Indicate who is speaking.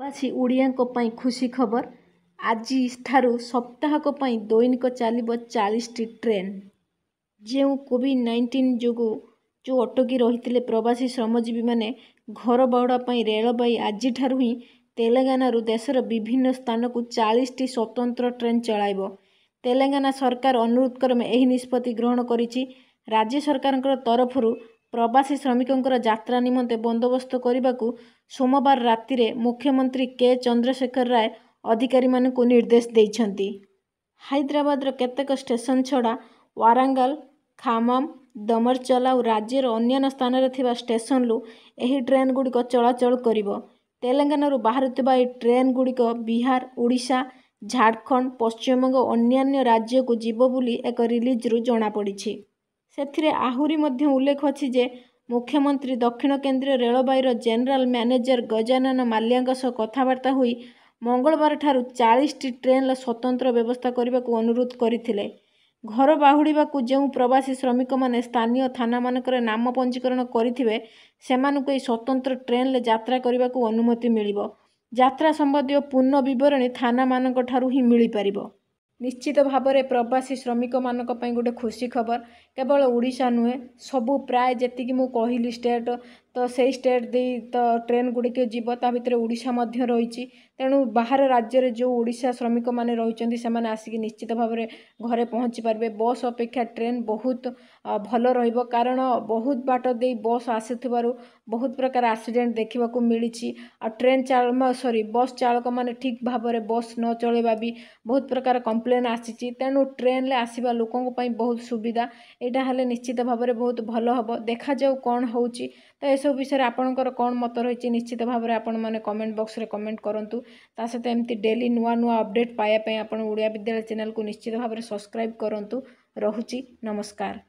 Speaker 1: ପ୍ରବାସୀ ଓଡ଼ିଆଙ୍କ ପାଇଁ ଖୁସି ଖବର ଆଜିଠାରୁ ସପ୍ତାହକ ପାଇଁ ଦୈନିକ ଚାଲିବ ଚାଳିଶଟି ଟ୍ରେନ୍ ଯେଉଁ କୋଭିଡ଼ ନାଇଣ୍ଟିନ୍ ଯୋଗୁଁ ଯେଉଁ ଅଟକି ରହିଥିଲେ ପ୍ରବାସୀ ଶ୍ରମଜୀବୀମାନେ ଘର ବାହୁଡ଼ା ପାଇଁ ରେଳବାଇ ଆଜିଠାରୁ ହିଁ ତେଲେଙ୍ଗାନାରୁ ଦେଶର ବିଭିନ୍ନ ସ୍ଥାନକୁ ଚାଳିଶଟି ସ୍ୱତନ୍ତ୍ର ଟ୍ରେନ୍ ଚଳାଇବ ତେଲେଙ୍ଗାନା ସରକାର ଅନୁରୋଧ କ୍ରମେ ଏହି ନିଷ୍ପତ୍ତି ଗ୍ରହଣ କରିଛି ରାଜ୍ୟ ସରକାରଙ୍କ ତରଫରୁ ପ୍ରବାସୀ ଶ୍ରମିକଙ୍କର ଯାତ୍ରା ନିମନ୍ତେ ବନ୍ଦୋବସ୍ତ କରିବାକୁ ସୋମବାର ରାତିରେ ମୁଖ୍ୟମନ୍ତ୍ରୀ କେ ଚନ୍ଦ୍ରଶେଖର ରାୟ ଅଧିକାରୀମାନଙ୍କୁ ନିର୍ଦ୍ଦେଶ ଦେଇଛନ୍ତି ହାଇଦ୍ରାବାଦର କେତେକ ଷ୍ଟେସନ ଛଡ଼ା ୱାରାଙ୍ଗାଲ ଖାମମ ଦମରଚଲା ଓ ରାଜ୍ୟର ଅନ୍ୟାନ୍ୟ ସ୍ଥାନରେ ଥିବା ଷ୍ଟେସନରୁ ଏହି ଟ୍ରେନ୍ଗୁଡ଼ିକ ଚଳାଚଳ କରିବ ତେଲେଙ୍ଗାନାରୁ ବାହାରୁଥିବା ଏହି ଟ୍ରେନ୍ଗୁଡ଼ିକ ବିହାର ଓଡ଼ିଶା ଝାଡ଼ଖଣ୍ଡ ପଶ୍ଚିମବଙ୍ଗ ଅନ୍ୟାନ୍ୟ ରାଜ୍ୟକୁ ଯିବ ବୋଲି ଏକ ରିଲିଜ୍ରୁ ଜଣାପଡ଼ିଛି ସେଥିରେ ଆହୁରି ମଧ୍ୟ ଉଲ୍ଲେଖ ଅଛି ଯେ ମୁଖ୍ୟମନ୍ତ୍ରୀ ଦକ୍ଷିଣ କେନ୍ଦ୍ରୀୟ ରେଳବାଇର ଜେନେରାଲ ମ୍ୟାନେଜର ଗଜାନନ ମାଲ୍ୟାଙ୍କ ସହ କଥାବାର୍ତ୍ତା ହୋଇ ମଙ୍ଗଳବାର ଠାରୁ ଚାଳିଶଟି ଟ୍ରେନ୍ର ସ୍ୱତନ୍ତ୍ର ବ୍ୟବସ୍ଥା କରିବାକୁ ଅନୁରୋଧ କରିଥିଲେ ଘର ବାହୁଡ଼ିବାକୁ ଯେଉଁ ପ୍ରବାସୀ ଶ୍ରମିକମାନେ ସ୍ଥାନୀୟ ଥାନାମାନଙ୍କରେ ନାମ ପଞ୍ଜୀକରଣ କରିଥିବେ ସେମାନଙ୍କୁ ଏହି ସ୍ୱତନ୍ତ୍ର ଟ୍ରେନ୍ରେ ଯାତ୍ରା କରିବାକୁ ଅନୁମତି ମିଳିବ ଯାତ୍ରା ସମ୍ବନ୍ଧୀୟ ପୂର୍ଣ୍ଣ ବିବରଣୀ ଥାନାମାନଙ୍କ ଠାରୁ ହିଁ ମିଳିପାରିବ ନିଶ୍ଚିତ ଭାବରେ ପ୍ରବାସୀ ଶ୍ରମିକମାନଙ୍କ ପାଇଁ ଗୋଟେ ଖୁସି ଖବର କେବଳ ଓଡ଼ିଶା ନୁହେଁ ସବୁ ପ୍ରାୟ ଯେତିକି ମୁଁ କହିଲି ଷ୍ଟେଟ୍ ତ ସେଇ ଷ୍ଟେଟ୍ ଦେଇ ତ ଟ୍ରେନ୍ ଗୁଡ଼ିକ ଯିବ ତା ଭିତରେ ଓଡ଼ିଶା ମଧ୍ୟ ରହିଛି ତେଣୁ ବାହାର ରାଜ୍ୟରେ ଯେଉଁ ଓଡ଼ିଶା ଶ୍ରମିକମାନେ ରହିଛନ୍ତି ସେମାନେ ଆସିକି ନିଶ୍ଚିତ ଭାବରେ ଘରେ ପହଞ୍ଚି ପାରିବେ ବସ୍ ଅପେକ୍ଷା ଟ୍ରେନ୍ ବହୁତ ଭଲ ରହିବ କାରଣ ବହୁତ ବାଟ ଦେଇ ବସ୍ ଆସୁଥିବାରୁ ବହୁତ ପ୍ରକାର ଆକ୍ସିଡେଣ୍ଟ ଦେଖିବାକୁ ମିଳିଛି ଆଉ ଟ୍ରେନ୍ ଚାଳ ସରି ବସ୍ ଚାଳକମାନେ ଠିକ୍ ଭାବରେ ବସ୍ ନ ଚଳେଇବା ବି ବହୁତ ପ୍ରକାର କମ୍ପ୍ଲେନ୍ ଆସିଛି ତେଣୁ ଟ୍ରେନ୍ରେ ଆସିବା ଲୋକଙ୍କ ପାଇଁ ବହୁତ ସୁବିଧା ଏଇଟା ହେଲେ ନିଶ୍ଚିତ ଭାବରେ ବହୁତ ଭଲ ହେବ ଦେଖାଯାଉ କ'ଣ ହେଉଛି ତ ଏସବୁ ବିଷୟରେ ଆପଣଙ୍କର କ'ଣ ମତ ରହିଛି ନିଶ୍ଚିତ ଭାବରେ ଆପଣମାନେ କମେଣ୍ଟ ବକ୍ସରେ କମେଣ୍ଟ କରନ୍ତୁ ତା ସହିତ ଏମିତି ଡେଲି ନୂଆ ନୂଆ ଅପଡ଼େଟ୍ ପାଇବା ପାଇଁ ଆପଣ ଓଡ଼ିଆ ବିଦ୍ୟାଳୟ ଚ୍ୟାନେଲକୁ ନିଶ୍ଚିତ ଭାବରେ ସବସ୍କ୍ରାଇବ୍ କରନ୍ତୁ ରହୁଛି ନମସ୍କାର